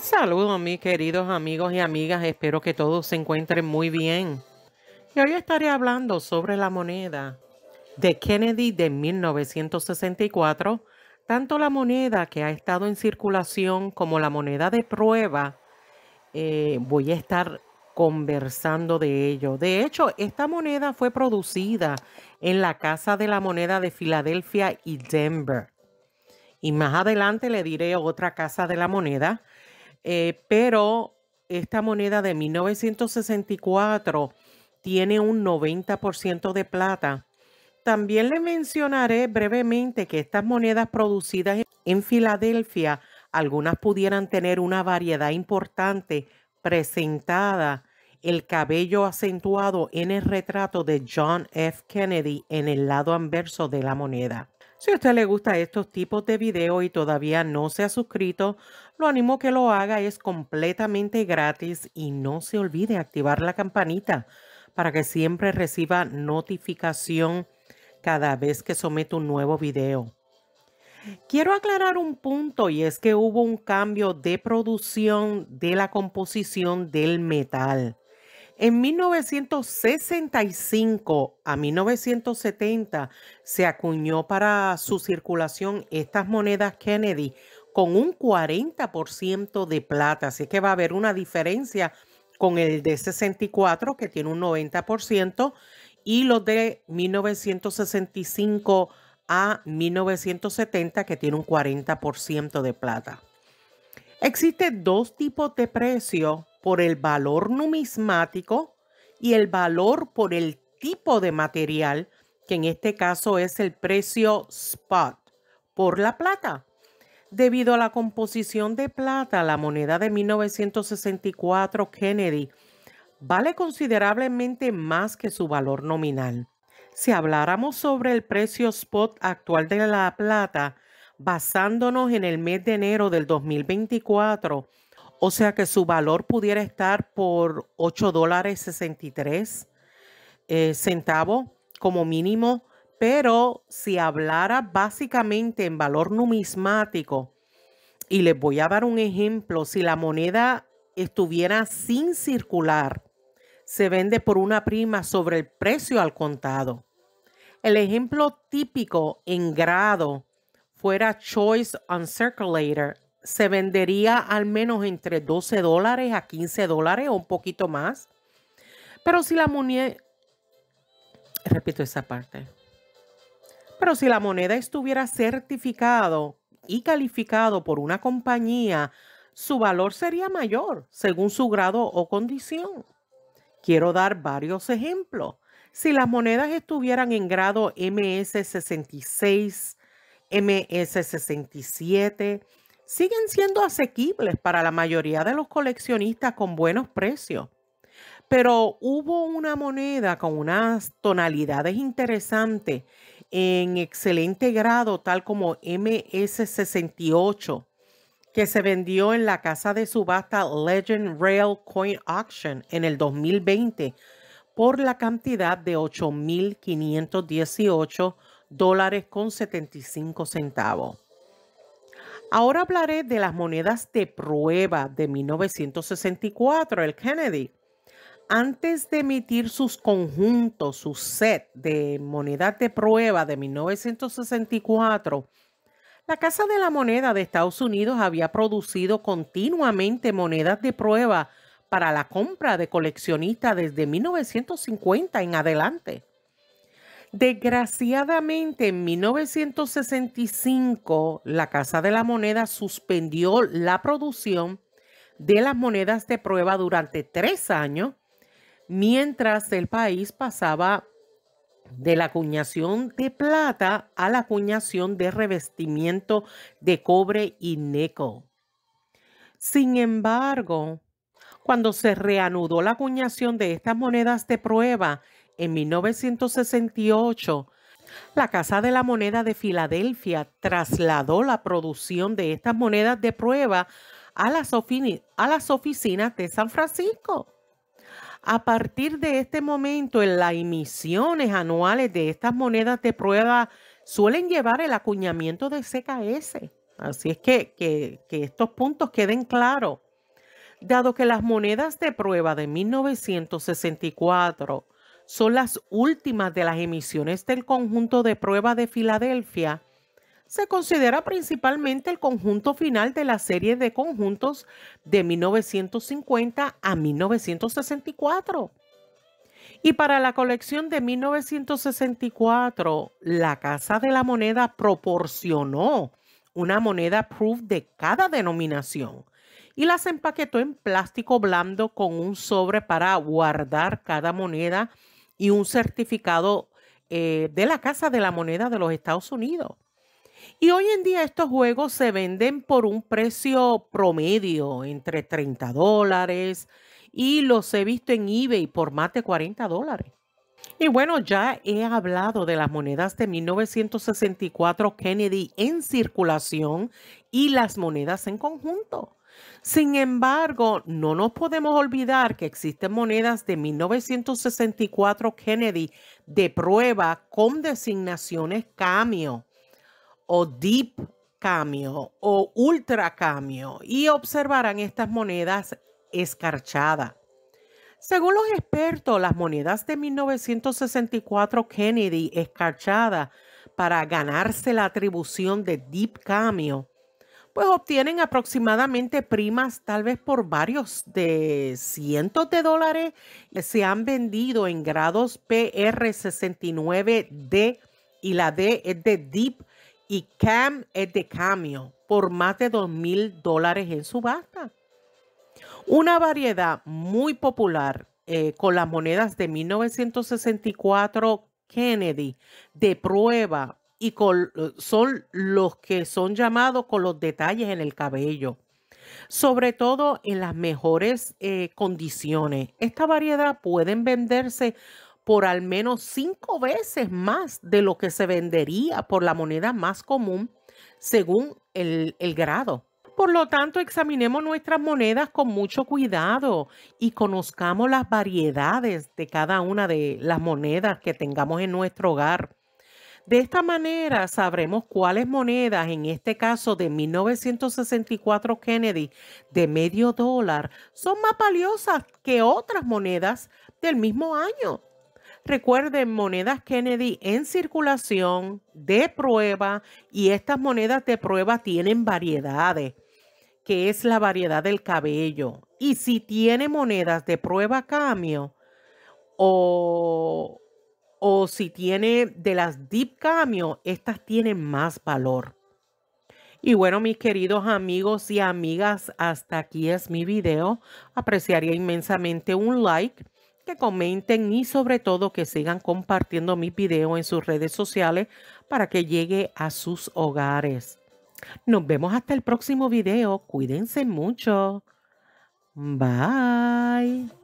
Saludos mis queridos amigos y amigas, espero que todos se encuentren muy bien. Y hoy estaré hablando sobre la moneda, de Kennedy de 1964, tanto la moneda que ha estado en circulación como la moneda de prueba, eh, voy a estar conversando de ello. De hecho, esta moneda fue producida en la Casa de la Moneda de Filadelfia y Denver. Y más adelante le diré otra Casa de la Moneda, eh, pero esta moneda de 1964 tiene un 90% de plata también le mencionaré brevemente que estas monedas producidas en Filadelfia, algunas pudieran tener una variedad importante presentada el cabello acentuado en el retrato de John F. Kennedy en el lado anverso de la moneda. Si a usted le gusta estos tipos de videos y todavía no se ha suscrito, lo animo que lo haga, es completamente gratis y no se olvide activar la campanita para que siempre reciba notificación cada vez que someto un nuevo video. Quiero aclarar un punto y es que hubo un cambio de producción de la composición del metal. En 1965 a 1970 se acuñó para su circulación estas monedas Kennedy con un 40% de plata, así que va a haber una diferencia con el de 64 que tiene un 90% y los de 1965 a 1970 que tiene un 40% de plata. Existen dos tipos de precio por el valor numismático y el valor por el tipo de material, que en este caso es el precio spot por la plata. Debido a la composición de plata, la moneda de 1964 Kennedy vale considerablemente más que su valor nominal. Si habláramos sobre el precio spot actual de la plata, basándonos en el mes de enero del 2024, o sea que su valor pudiera estar por $8.63 dólares eh, como mínimo, pero si hablara básicamente en valor numismático, y les voy a dar un ejemplo, si la moneda estuviera sin circular, se vende por una prima sobre el precio al contado. El ejemplo típico en grado fuera Choice on Circulator, se vendería al menos entre 12 dólares a 15 dólares o un poquito más. Pero si la moneda, repito esa parte, pero si la moneda estuviera certificado y calificado por una compañía, su valor sería mayor según su grado o condición. Quiero dar varios ejemplos. Si las monedas estuvieran en grado MS66, MS67, siguen siendo asequibles para la mayoría de los coleccionistas con buenos precios. Pero hubo una moneda con unas tonalidades interesantes en excelente grado, tal como MS68, que se vendió en la casa de subasta Legend Rail Coin Auction en el 2020 por la cantidad de 8.518 dólares con 75 centavos. Ahora hablaré de las monedas de prueba de 1964, el Kennedy. Antes de emitir sus conjuntos, su set de monedas de prueba de 1964, la Casa de la Moneda de Estados Unidos había producido continuamente monedas de prueba para la compra de coleccionistas desde 1950 en adelante. Desgraciadamente, en 1965, la Casa de la Moneda suspendió la producción de las monedas de prueba durante tres años, mientras el país pasaba de la acuñación de plata a la acuñación de revestimiento de cobre y neco. Sin embargo, cuando se reanudó la acuñación de estas monedas de prueba en 1968, la Casa de la Moneda de Filadelfia trasladó la producción de estas monedas de prueba a las oficinas de San Francisco. A partir de este momento, en las emisiones anuales de estas monedas de prueba suelen llevar el acuñamiento de CKS. Así es que, estos puntos queden claros. Dado que las monedas de prueba de 1964 son las últimas de las emisiones del conjunto de prueba de Filadelfia, se considera principalmente el conjunto final de la serie de conjuntos de 1950 a 1964. Y para la colección de 1964, la Casa de la Moneda proporcionó una moneda proof de cada denominación y las empaquetó en plástico blando con un sobre para guardar cada moneda y un certificado eh, de la Casa de la Moneda de los Estados Unidos. Y hoy en día estos juegos se venden por un precio promedio, entre 30 dólares, y los he visto en eBay por más de 40 dólares. Y bueno, ya he hablado de las monedas de 1964 Kennedy en circulación y las monedas en conjunto. Sin embargo, no nos podemos olvidar que existen monedas de 1964 Kennedy de prueba con designaciones cambio o deep cameo o ultra cameo y observarán estas monedas escarchadas. Según los expertos, las monedas de 1964 Kennedy escarchadas para ganarse la atribución de deep cameo, pues obtienen aproximadamente primas tal vez por varios de cientos de dólares se han vendido en grados PR69D y la D es de deep y Cam es de cambio por más de dos mil dólares en subasta. Una variedad muy popular eh, con las monedas de 1964 Kennedy de prueba y con, son los que son llamados con los detalles en el cabello, sobre todo en las mejores eh, condiciones. Esta variedad pueden venderse por al menos cinco veces más de lo que se vendería por la moneda más común según el, grado. Por lo tanto, examinemos nuestras monedas con mucho cuidado y conozcamos las variedades de cada una de las monedas que tengamos en nuestro hogar. De esta manera sabremos cuáles monedas, en este caso de 1964 Kennedy de medio dólar, son más valiosas que otras monedas del mismo año Recuerden, monedas Kennedy en circulación, de prueba, y estas monedas de prueba tienen variedades, que es la variedad del cabello. Y si tiene monedas de prueba cambio, o, si tiene de las deep cambio, estas tienen más valor. Y bueno, mis queridos amigos y amigas, hasta aquí es mi video. Apreciaría inmensamente un like que comenten y sobre todo que sigan compartiendo mi video en sus redes sociales para que llegue a sus hogares. Nos vemos hasta el próximo video. Cuídense mucho. Bye.